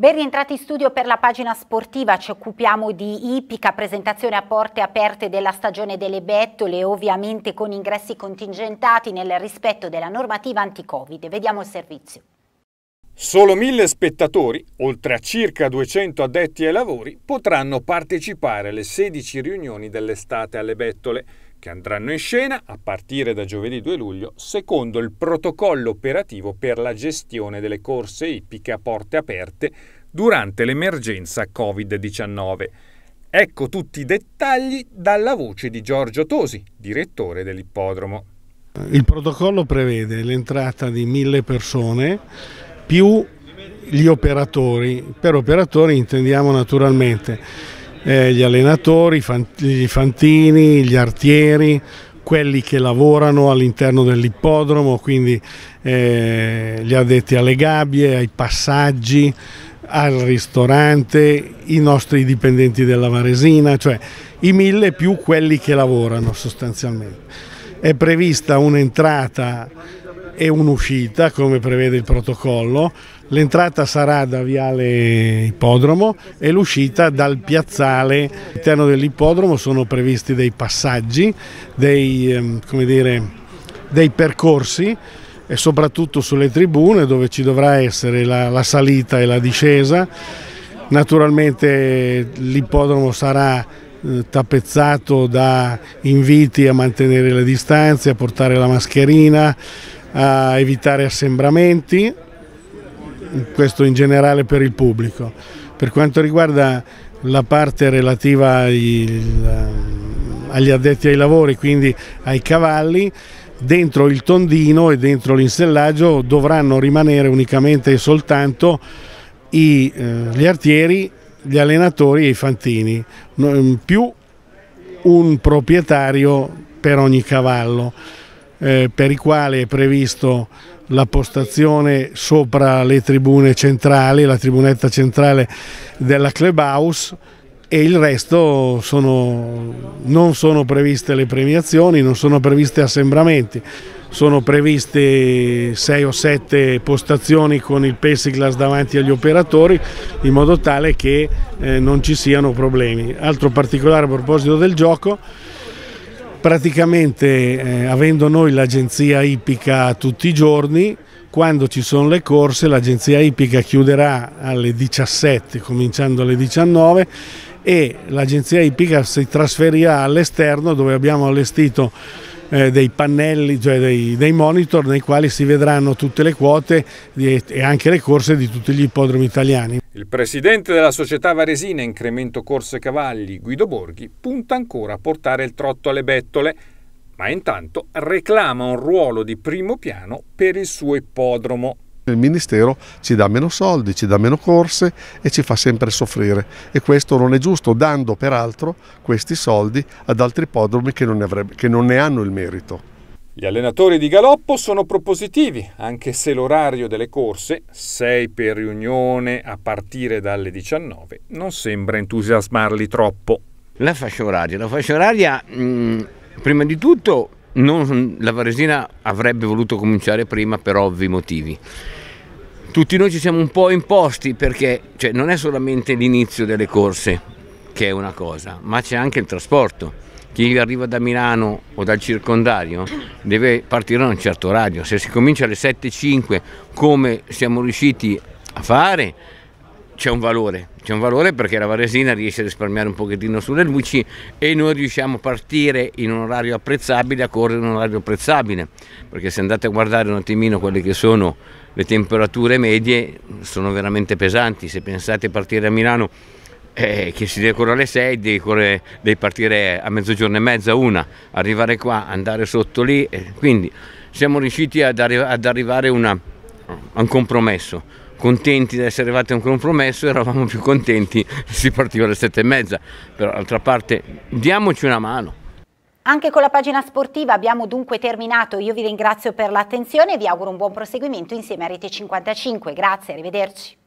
Ben rientrati in studio per la pagina sportiva, ci occupiamo di Ipica, presentazione a porte aperte della stagione delle bettole, ovviamente con ingressi contingentati nel rispetto della normativa anti-Covid. Vediamo il servizio. Solo mille spettatori, oltre a circa 200 addetti ai lavori, potranno partecipare alle 16 riunioni dell'estate alle bettole, che andranno in scena a partire da giovedì 2 luglio secondo il protocollo operativo per la gestione delle corse ippiche a porte aperte durante l'emergenza Covid-19. Ecco tutti i dettagli dalla voce di Giorgio Tosi, direttore dell'ippodromo. Il protocollo prevede l'entrata di mille persone più gli operatori. Per operatori intendiamo naturalmente eh, gli allenatori, i fantini, gli artieri, quelli che lavorano all'interno dell'ippodromo, quindi eh, gli addetti alle gabbie, ai passaggi, al ristorante, i nostri dipendenti della Varesina, cioè i mille più quelli che lavorano sostanzialmente. È prevista un'entrata e un'uscita come prevede il protocollo. L'entrata sarà da Viale Ippodromo e l'uscita dal piazzale. All'interno dell'ippodromo sono previsti dei passaggi, dei, ehm, dire, dei percorsi e soprattutto sulle tribune dove ci dovrà essere la, la salita e la discesa. Naturalmente l'ippodromo sarà eh, tappezzato da inviti a mantenere le distanze, a portare la mascherina, a evitare assembramenti, questo in generale per il pubblico. Per quanto riguarda la parte relativa eh, agli addetti ai lavori, quindi ai cavalli, dentro il tondino e dentro l'insellaggio dovranno rimanere unicamente e soltanto eh, gli artieri, gli allenatori e i fantini, più un proprietario per ogni cavallo. Eh, per i quali è previsto la postazione sopra le tribune centrali, la tribunetta centrale della clubhouse e il resto sono, non sono previste le premiazioni, non sono previste assembramenti, sono previste sei o sette postazioni con il Pessiclass davanti agli operatori in modo tale che eh, non ci siano problemi. Altro particolare a proposito del gioco praticamente eh, avendo noi l'agenzia ippica tutti i giorni, quando ci sono le corse l'agenzia ippica chiuderà alle 17, cominciando alle 19 e l'agenzia ippica si trasferirà all'esterno dove abbiamo allestito eh, dei pannelli, cioè dei, dei, monitor nei quali si vedranno tutte le quote e anche le corse di tutti gli ippodromi italiani. Il presidente della società varesina Incremento Corse Cavalli, Guido Borghi, punta ancora a portare il trotto alle bettole, ma intanto reclama un ruolo di primo piano per il suo ippodromo. Il Ministero ci dà meno soldi, ci dà meno corse e ci fa sempre soffrire e questo non è giusto, dando peraltro questi soldi ad altri podromi che non ne, avrebbe, che non ne hanno il merito. Gli allenatori di Galoppo sono propositivi, anche se l'orario delle corse, 6 per riunione a partire dalle 19, non sembra entusiasmarli troppo. La fascia oraria, la fascia oraria mh, mm, prima di tutto non, la Varesina avrebbe voluto cominciare prima per ovvi motivi tutti noi ci siamo un po' imposti perché cioè, non è solamente l'inizio delle corse che è una cosa, ma c'è anche il trasporto. Chi arriva da Milano o dal circondario deve partire a un certo orario. Se si comincia alle 7.05 come siamo riusciti a fare, c'è un valore c'è un valore perché la Varesina riesce a risparmiare un pochettino sulle luci e noi riusciamo a partire in un orario apprezzabile, a correre in un orario apprezzabile, perché se andate a guardare un attimino quelle che sono le temperature medie sono veramente pesanti, se pensate a partire a Milano eh, che si deve correre alle 6, devi, correre, devi, partire a mezzogiorno e mezza, una, arrivare qua, andare sotto lì, eh, quindi siamo riusciti ad, arri- ad arrivare a un compromesso contenti di essere arrivati a un compromesso, eravamo più contenti se si partiva alle sette e mezza, però d'altra parte diamoci una mano. Anche con la pagina sportiva abbiamo dunque terminato, io vi ringrazio per l'attenzione e vi auguro un buon proseguimento insieme a Rete 55, grazie, arrivederci.